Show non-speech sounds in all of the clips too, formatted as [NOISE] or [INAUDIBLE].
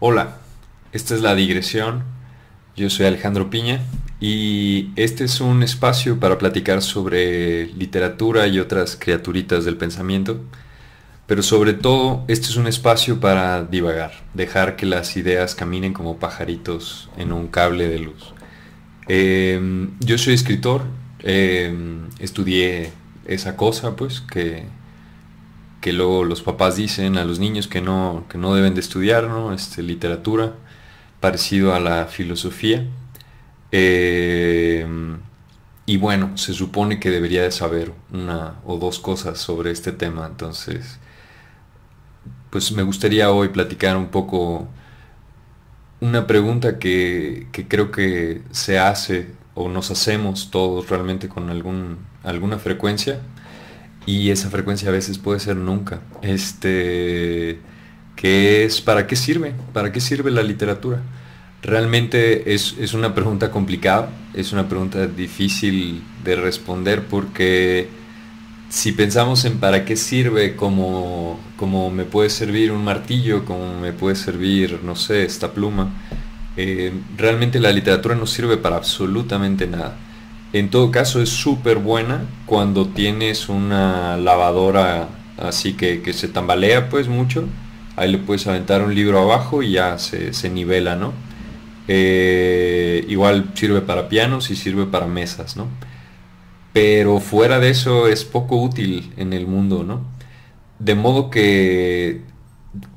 Hola, esta es la digresión. Yo soy Alejandro Piña y este es un espacio para platicar sobre literatura y otras criaturitas del pensamiento. Pero sobre todo, este es un espacio para divagar, dejar que las ideas caminen como pajaritos en un cable de luz. Em, yo soy escritor, em, estudié esa cosa pues que que luego los papás dicen a los niños que no, no deben de estudiar, ¿no? Este, literatura, parecido a la filosofía. Em, y bueno, se supone que debería de saber una o dos cosas sobre este tema. Entonces, pues me gustaría hoy platicar un poco una pregunta que, creo que se hace o nos hacemos todos realmente con algún, alguna frecuencia y esa frecuencia a veces puede ser nunca. Este, ¿qué es? ¿Para qué sirve? ¿Para qué sirve la literatura? Realmente es, una pregunta complicada, es una pregunta difícil de responder porque si pensamos en para qué sirve, como, como me puede servir un martillo, como me puede servir, no sé, esta pluma, eh, realmente la literatura no sirve para absolutamente nada. En todo caso es súper buena cuando tienes una lavadora así que, se tambalea pues mucho. Ahí le puedes aventar un libro abajo y ya se, nivela, ¿no? Eh, igual sirve para pianos y sirve para mesas, ¿no? Pero fuera de eso es poco útil en el mundo, ¿no? De modo que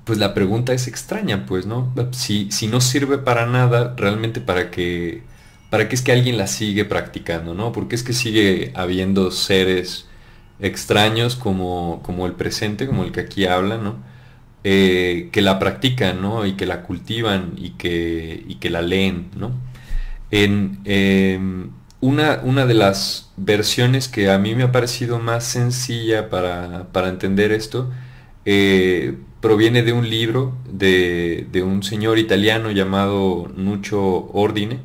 pues la pregunta es extraña, pues, ¿no? Si, si no sirve para nada, realmente para que para qué es que alguien la sigue practicando, ¿no? Porque es que sigue habiendo seres extraños como, como el presente, como el que aquí habla, eh, que la practican, Y que la cultivan y que, que la leen, ¿no? En, em, una, una, de las versiones que a mí me ha parecido más sencilla para, entender esto eh, proviene de un libro de, de, un señor italiano llamado Nuccio Ordine,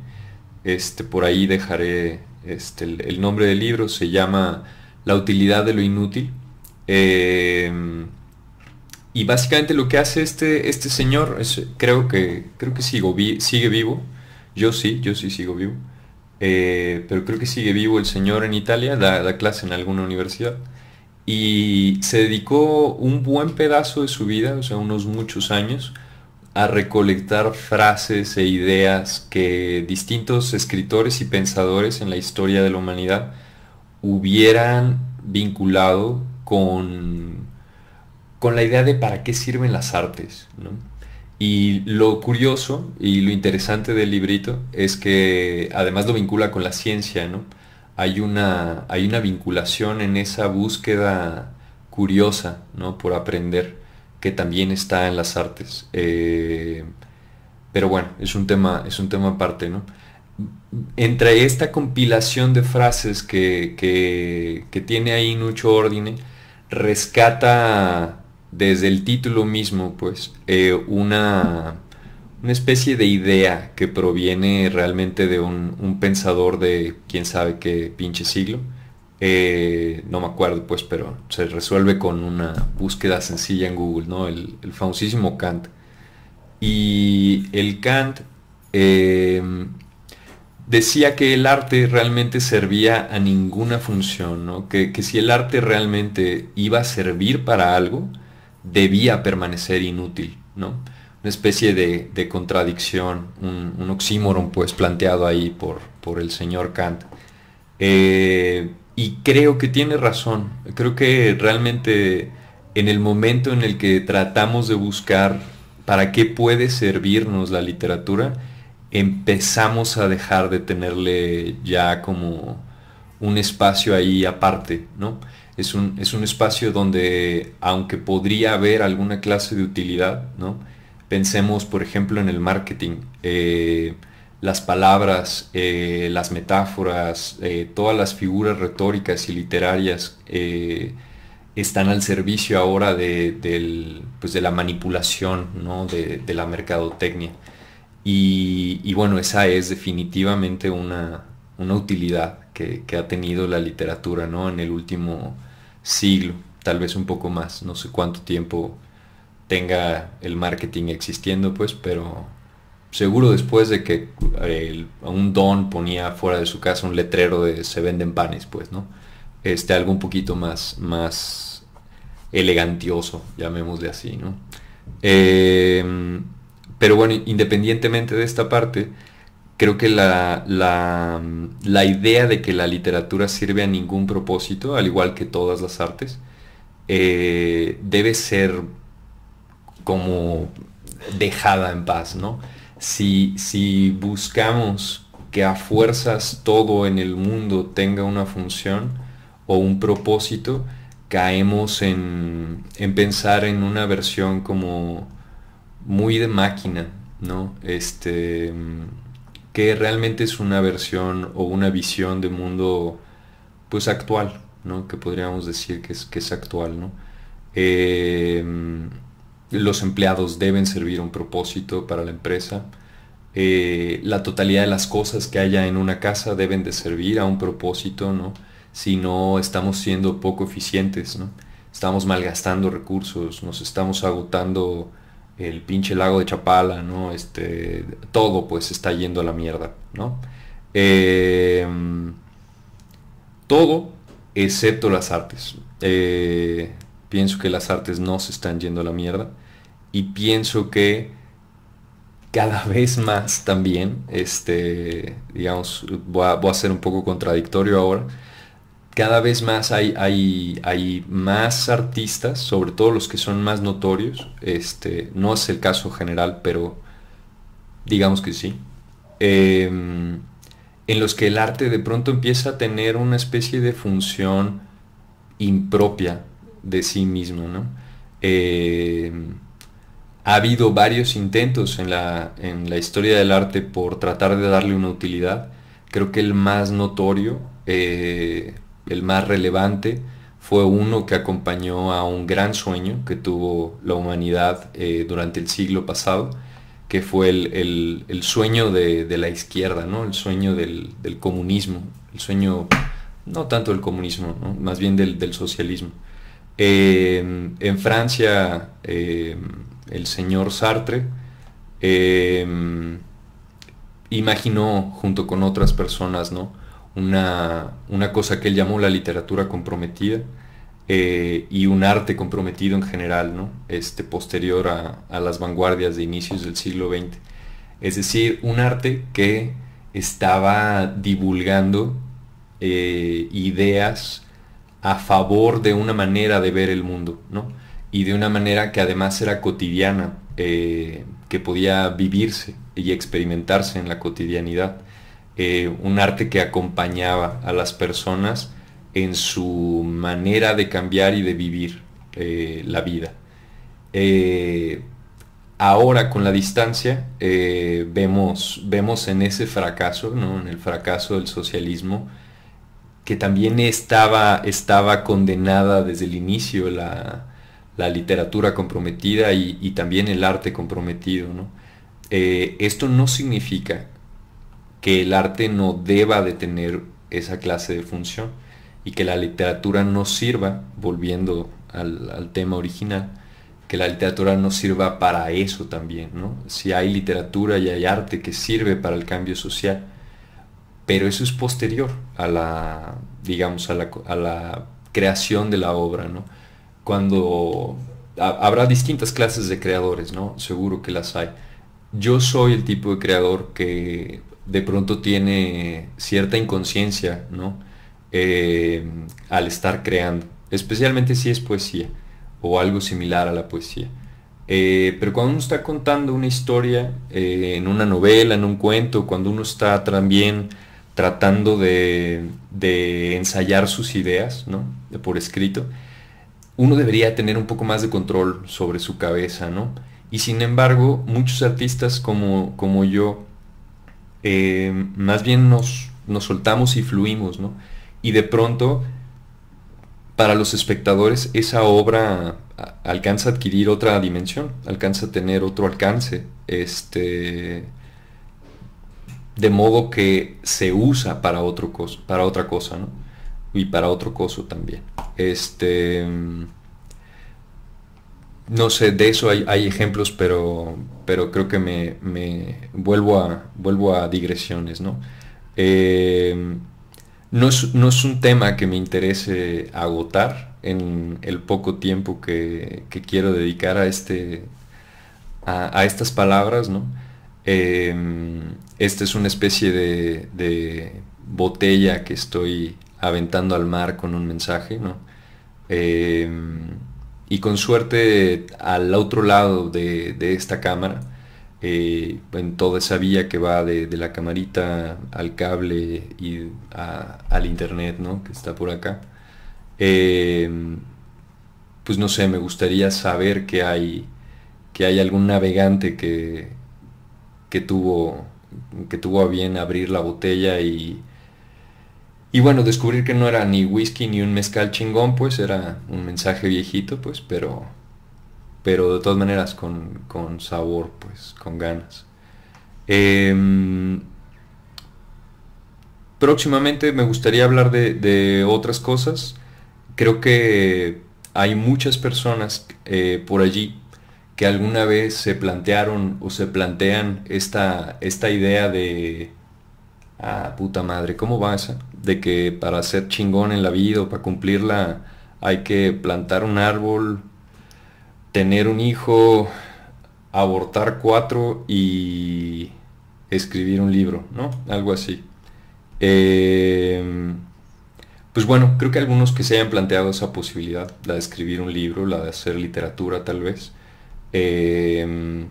este, por ahí dejaré este, el, nombre del libro, se llama La utilidad de lo inútil. Em, y básicamente lo que hace este, este señor, creo que, creo que sigo, sigue vivo, yo sí, yo sí sigo vivo, eh, pero creo que sigue vivo el señor en Italia, da, da clase en alguna universidad y se dedicó un buen pedazo de su vida, o sea, unos muchos años, a recolectar frases e ideas que distintos escritores y pensadores en la historia de la humanidad hubieran vinculado con, con la idea de para qué sirven las artes. Y lo curioso y lo interesante del librito es que además lo vincula con la ciencia, ¿no? Hay una, hay una vinculación en esa búsqueda curiosa, ¿no? Por aprender que también está en las artes. Eh, pero bueno, es un tema, es un tema aparte, ¿no? Entre esta compilación de frases que, tiene ahí mucho orden, rescata desde el título mismo, pues, eh, una, una, especie de idea que proviene realmente de un, un pensador de quién sabe qué pinche siglo. Eh, no me acuerdo pues, pero se resuelve con una búsqueda sencilla en Google, ¿no? El, famosísimo Kant. Y el Kant em, decía que el arte realmente servía a ninguna función, que, si el arte realmente iba a servir para algo, debía permanecer inútil, ¿no? Una especie de, contradicción, un, oxímoron pues planteado ahí por, por el señor Kant. Eh, y creo que tiene razón. Creo que realmente en el momento en el que tratamos de buscar para qué puede servirnos la literatura, empezamos a dejar de tenerle ya como un espacio ahí aparte, ¿no? Es un, es un espacio donde, aunque podría haber alguna clase de utilidad, ¿no? Pensemos, por ejemplo, en el marketing. Eh, las palabras, eh, las metáforas, eh, todas las figuras retóricas y literarias eh, están al servicio ahora de, del, pues, de la manipulación, de, la mercadotecnia. Y, bueno, esa es definitivamente una, utilidad que, ha tenido la literatura ¿no? en el último siglo, tal vez un poco más, no sé cuánto tiempo tenga el marketing existiendo, pues, pero seguro después de que eh, un don ponía fuera de su casa un letrero de se venden panes, pues, ¿no? Este, algo un poquito más, más elegantioso, llamémosle así, ¿no? Em, pero bueno, independientemente de esta parte, creo que la, idea de que la literatura sirve a ningún propósito, al igual que todas las artes, eh, debe ser como dejada en paz, ¿no? si, si buscamos que a fuerzas todo en el mundo tenga una función o un propósito, caemos en, pensar en una versión como muy de máquina, ¿no? Este, que realmente es una versión o una visión de mundo pues actual, ¿no? Que podríamos decir que es, que es actual, ¿no? Eh, los empleados deben servir un propósito para la empresa. Eh, la totalidad de las cosas que haya en una casa deben de servir a un propósito, ¿no? Si no estamos siendo poco eficientes, ¿no? Estamos malgastando recursos, nos estamos agotando el pinche lago de Chapala, ¿no? Este, todo pues está yendo a la mierda, ¿no? Em, todo excepto las artes. Eh, pienso que las artes no se están yendo a la mierda y pienso que cada [LAUGHS] vez más también, este, digamos, voy a, ser un poco contradictorio ahora, cada vez más hay, hay, hay, más artistas, sobre todo los que son más notorios, este, no es el caso general, pero digamos que sí, em, en los que el arte de pronto empieza a tener una especie de función impropia de sí mismo, ¿no? Eh, ha habido varios intentos en la, historia del arte por tratar de darle una utilidad. Creo que el más notorio, eh, el más relevante, fue uno que acompañó a un gran sueño que tuvo la humanidad eh, durante el siglo pasado, que fue el, sueño de, la izquierda, ¿no? el sueño del, comunismo, el sueño, no tanto del comunismo, más bien del, del socialismo. Em, en Francia, em, el señor Sartre em, imaginó junto con otras personas ¿no? una, cosa que él llamó la literatura comprometida eh, y un arte comprometido en general, ¿no? este, posterior a, las vanguardias de inicios del siglo XX. Es decir, un arte que estaba divulgando eh, ideas a favor de una manera de ver el mundo, ¿no? Y de una manera que además era cotidiana, eh, que podía vivirse y experimentarse en la cotidianidad. Eh, un arte que acompañaba a las personas en su manera de cambiar y de vivir eh, la vida. ahora con la distancia vemos, vemos en ese fracaso, ¿no? en el fracaso del socialismo, que también estaba, estaba condenada desde el inicio la, literatura comprometida y, también el arte comprometido. Eh, esto no significa que el arte no deba de tener esa clase de función y que la literatura no sirva, volviendo al, tema original, que la literatura no sirva para eso también. ¿no? Si hay literatura y hay arte que sirve para el cambio social, pero eso es posterior a la, digamos, a la, creación de la obra, Cuando habrá distintas clases de creadores, ¿no? Seguro que las hay. Yo soy el tipo de creador que de pronto tiene cierta inconsciencia, ¿no? Eh, al estar creando, especialmente si es poesía o algo similar a la poesía. Eh, pero cuando uno está contando una historia eh, en una novela, en un cuento, cuando uno está también tratando de, ensayar sus ideas, De por escrito, uno debería tener un poco más de control sobre su cabeza, ¿no? Y sin embargo, muchos artistas como, como yo, eh, más bien nos, nos soltamos y fluimos, ¿no? Y de pronto, para los espectadores, esa obra alcanza a adquirir otra dimensión, alcanza a tener otro alcance. Este, de modo que se usa para, otro coso para otra cosa, ¿no? Y para otro coso también. Este, mm, no sé, de eso hay, ejemplos, pero, pero creo que me, vuelvo, a, vuelvo a digresiones, ¿no? Em, no, es, un tema que me interese agotar en el poco tiempo que, quiero dedicar a, este, a, estas palabras, ¿no? Em, esta es una especie de, botella que estoy aventando al mar con un mensaje, em, y con suerte al otro lado de, esta cámara, eh, en toda esa vía que va de, la camarita al cable y al internet, ¿no? Que está por acá. Em, pues no sé, me gustaría saber que hay, que hay algún navegante que, que tuvo que tuvo a bien abrir la botella y, y bueno, descubrir que no era ni whisky ni un mezcal chingón, pues era un mensaje viejito, pues, pero, pero de todas maneras con, sabor, pues, con ganas. Em, próximamente me gustaría hablar de, otras cosas. Creo que hay muchas personas eh, por allí que alguna vez se plantearon o se plantean esta, esta idea de, ah, puta madre, ¿cómo va De que para ser chingón en la vida o para cumplirla hay que plantar un árbol, tener un hijo, abortar cuatro y escribir un libro, ¿no? Algo así. Em, pues bueno, creo que algunos que se hayan planteado esa posibilidad, la de escribir un libro, la de hacer literatura tal vez, Em,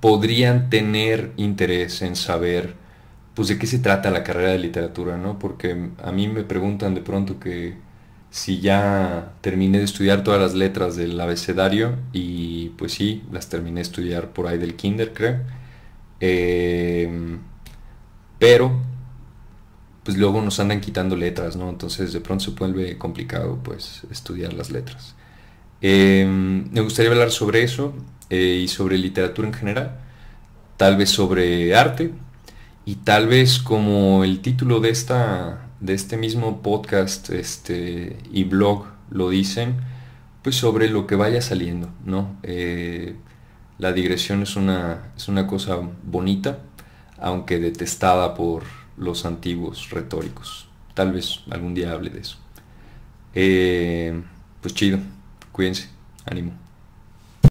podrían tener interés en saber pues de qué se trata la carrera de literatura, ¿no? Porque a mí me preguntan de pronto que si ya terminé de estudiar todas las letras del abecedario y pues sí, las terminé de estudiar por ahí del kinder, creo. Em, pero pues luego nos andan quitando letras, ¿no? Entonces de pronto se vuelve complicado pues estudiar las letras. Em, me gustaría hablar sobre eso eh, y sobre literatura en general, tal vez sobre arte y tal vez como el título de, esta, de este mismo podcast este, y blog lo dicen, pues sobre lo que vaya saliendo, ¿no? Eh, la digresión es una, es una cosa bonita, aunque detestada por los antiguos retóricos. Tal vez algún día hable de eso. Eh, pues chido. Queens, animo.